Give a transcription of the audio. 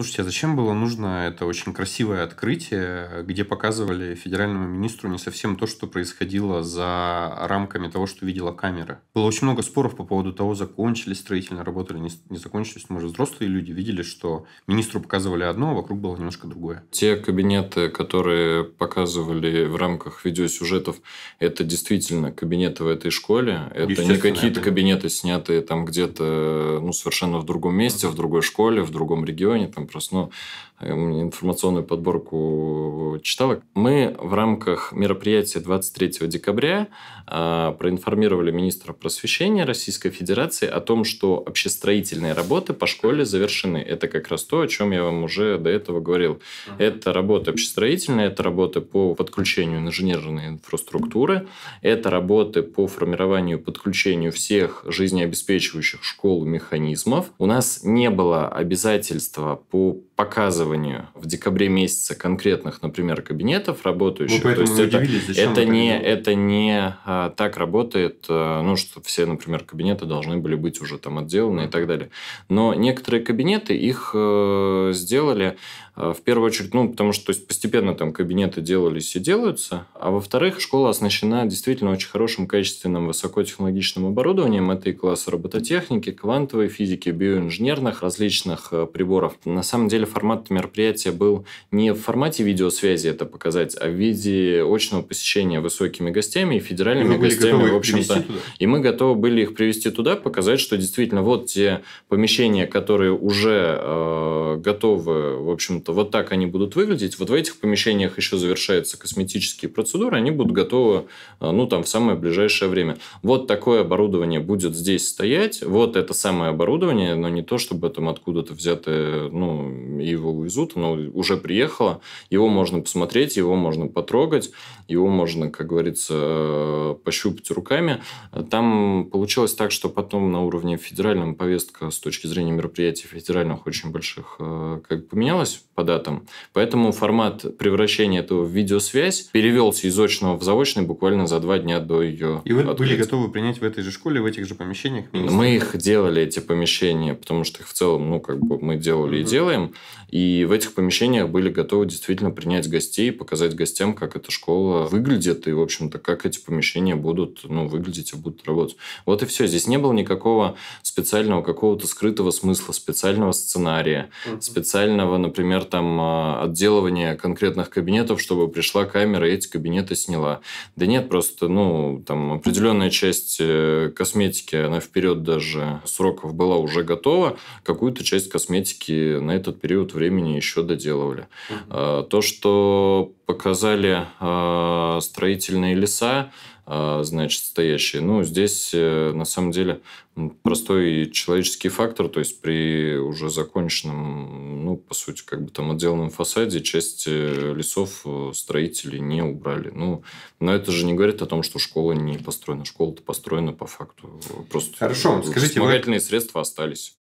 Слушайте, а зачем было нужно это очень красивое открытие, где показывали федеральному министру не совсем то, что происходило за рамками того, что видела камера? Было очень много споров по поводу того, закончились строительные работы или не закончились. Мы взрослые люди видели, что министру показывали одно, а вокруг было немножко другое. Те кабинеты, которые показывали в рамках видеосюжетов, это действительно кабинеты в этой школе. Это не какие-то кабинеты, снятые там где-то ну, совершенно в другом месте, в другой школе, в другом регионе, там просто ну, э, информационную подборку читалок. Мы в рамках мероприятия 23 декабря а, проинформировали министра просвещения Российской Федерации о том, что общестроительные работы по школе завершены. Это как раз то, о чем я вам уже до этого говорил. Это работа общестроительная, это работы по подключению инженерной инфраструктуры, это работы по формированию и подключению всех жизнеобеспечивающих школ механизмов. У нас не было обязательства по показыванию в декабре месяце конкретных, например, кабинетов работающих. Ну, То есть это, это не, это не а, так работает, а, ну, что все, например, кабинеты должны были быть уже там отделаны и так далее. Но некоторые кабинеты их э, сделали э, в первую очередь, ну, потому что то есть постепенно там кабинеты делались и делаются, а во-вторых, школа оснащена действительно очень хорошим, качественным, высокотехнологичным оборудованием. Это и классы робототехники, квантовой физики, биоинженерных различных э, приборов. На самом деле формат мероприятия был не в формате видеосвязи это показать, а в виде очного посещения высокими гостями и федеральными и гостями, в общем-то. И мы готовы были их привести туда, показать, что действительно вот те помещения, которые уже э, а, готовы, в общем-то, вот так они будут выглядеть. Вот в этих помещениях еще завершаются косметические процедуры, они будут готовы, а, ну, там, в самое ближайшее время. Вот такое оборудование будет здесь стоять, вот это самое оборудование, но не то, чтобы там откуда-то взято, ну, его увезут, оно уже приехало, его можно посмотреть, его можно потрогать, его можно, как говорится, а, пощупать руками. Там получилось так, что потом на уровне федеральном повестка с точки зрения мероприятий федеральных очень больших Э, как поменялось по датам. Поэтому формат превращения этого в видеосвязь перевелся из очного в заочный буквально за два дня до ее. И вы открытия. были готовы принять в этой же школе, в этих же помещениях? Министра? Мы их делали, эти помещения, потому что их в целом, ну, как бы мы делали mm и делаем. И в этих помещениях были готовы действительно принять гостей, показать гостям, как эта школа выглядит и, в общем-то, как эти помещения будут ну, выглядеть и будут работать. Вот и все. Здесь не было никакого специального какого-то скрытого смысла, специального сценария специального, например, там а, отделывания конкретных кабинетов, чтобы пришла камера и эти кабинеты сняла. Да нет, просто, ну, там определенная часть э, косметики, она вперед даже сроков была уже готова, какую-то часть косметики на этот период времени еще доделывали. Угу. То, что показали а, строительные леса, а, значит, стоящие. Ну, здесь э, на самом деле простой человеческий фактор, то есть при уже законченном, ну, по сути, как бы там отделанном фасаде часть э, лесов э, строители не убрали. Ну, но это же не говорит о том, что школа не построена. Школа-то построена по факту. Просто Хорошо, скажите, вспомогательные вы... средства остались.